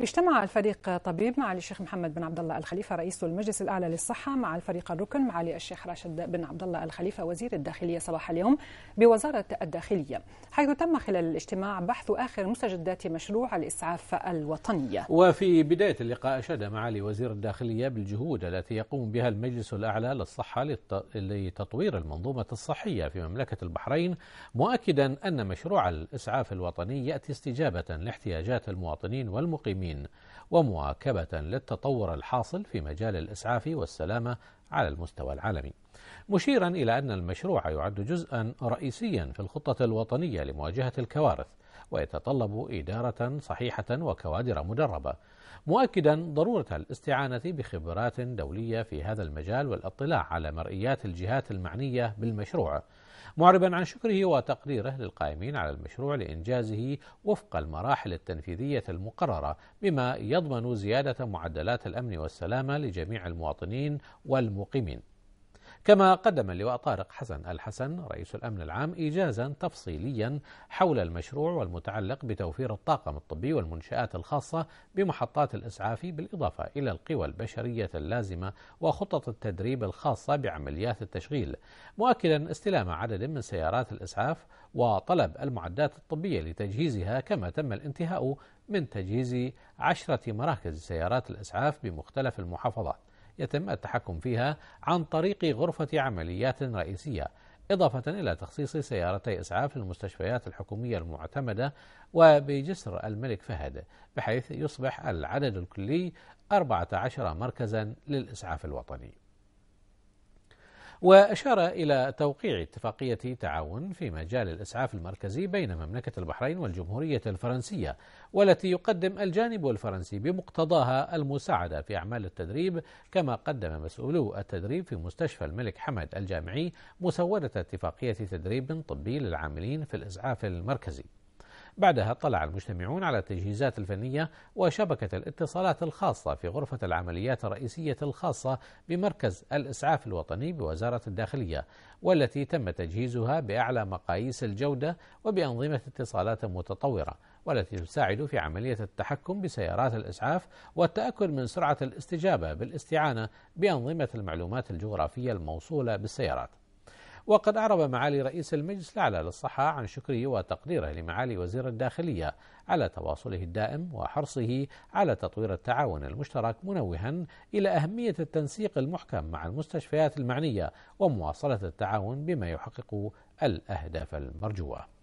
اجتمع الفريق طبيب معالي الشيخ محمد بن عبد الله الخليفه رئيس المجلس الاعلى للصحه مع الفريق الركن معالي الشيخ راشد بن عبد الله الخليفه وزير الداخليه صباح اليوم بوزاره الداخليه حيث تم خلال الاجتماع بحث اخر مستجدات مشروع الاسعاف الوطني. وفي بدايه اللقاء اشاد معالي وزير الداخليه بالجهود التي يقوم بها المجلس الاعلى للصحه لتطوير المنظومه الصحيه في مملكه البحرين مؤكدا ان مشروع الاسعاف الوطني ياتي استجابه لاحتياجات المواطنين والمقيمين المسلمين ومواكبة للتطور الحاصل في مجال الإسعاف والسلامة على المستوى العالمي مشيرا إلى أن المشروع يعد جزءا رئيسيا في الخطة الوطنية لمواجهة الكوارث ويتطلب إدارة صحيحة وكوادر مدربة مؤكدا ضرورة الاستعانة بخبرات دولية في هذا المجال والاطلاع على مرئيات الجهات المعنية بالمشروع معربا عن شكره وتقديره للقائمين على المشروع لإنجازه وفق المراحل التنفيذية المقررة بما يضمن زيادة معدلات الأمن والسلامة لجميع المواطنين والمقيمين كما قدم اللواء طارق حسن الحسن رئيس الأمن العام إيجازا تفصيليا حول المشروع والمتعلق بتوفير الطاقم الطبي والمنشآت الخاصة بمحطات الإسعاف بالإضافة إلى القوى البشرية اللازمة وخطط التدريب الخاصة بعمليات التشغيل مؤكدا استلام عدد من سيارات الإسعاف وطلب المعدات الطبية لتجهيزها كما تم الانتهاء من تجهيز عشرة مراكز سيارات الإسعاف بمختلف المحافظات يتم التحكم فيها عن طريق غرفة عمليات رئيسية إضافة إلى تخصيص سيارتي إسعاف للمستشفيات الحكومية المعتمدة وبجسر الملك فهد بحيث يصبح العدد الكلي 14 مركزا للإسعاف الوطني وأشار إلى توقيع اتفاقية تعاون في مجال الإسعاف المركزي بين مملكة البحرين والجمهورية الفرنسية والتي يقدم الجانب الفرنسي بمقتضاها المساعدة في أعمال التدريب كما قدم مسؤولو التدريب في مستشفى الملك حمد الجامعي مسودة اتفاقية تدريب طبي للعاملين في الإسعاف المركزي بعدها اطلع المجتمعون على التجهيزات الفنية وشبكة الاتصالات الخاصة في غرفة العمليات الرئيسية الخاصة بمركز الإسعاف الوطني بوزارة الداخلية والتي تم تجهيزها بأعلى مقاييس الجودة وبأنظمة اتصالات متطورة والتي تساعد في عملية التحكم بسيارات الإسعاف والتأكد من سرعة الاستجابة بالاستعانة بأنظمة المعلومات الجغرافية الموصولة بالسيارات وقد أعرب معالي رئيس المجلس الأعلى للصحة عن شكره وتقديره لمعالي وزير الداخلية على تواصله الدائم وحرصه على تطوير التعاون المشترك منوها إلى أهمية التنسيق المحكم مع المستشفيات المعنية ومواصلة التعاون بما يحقق الأهداف المرجوة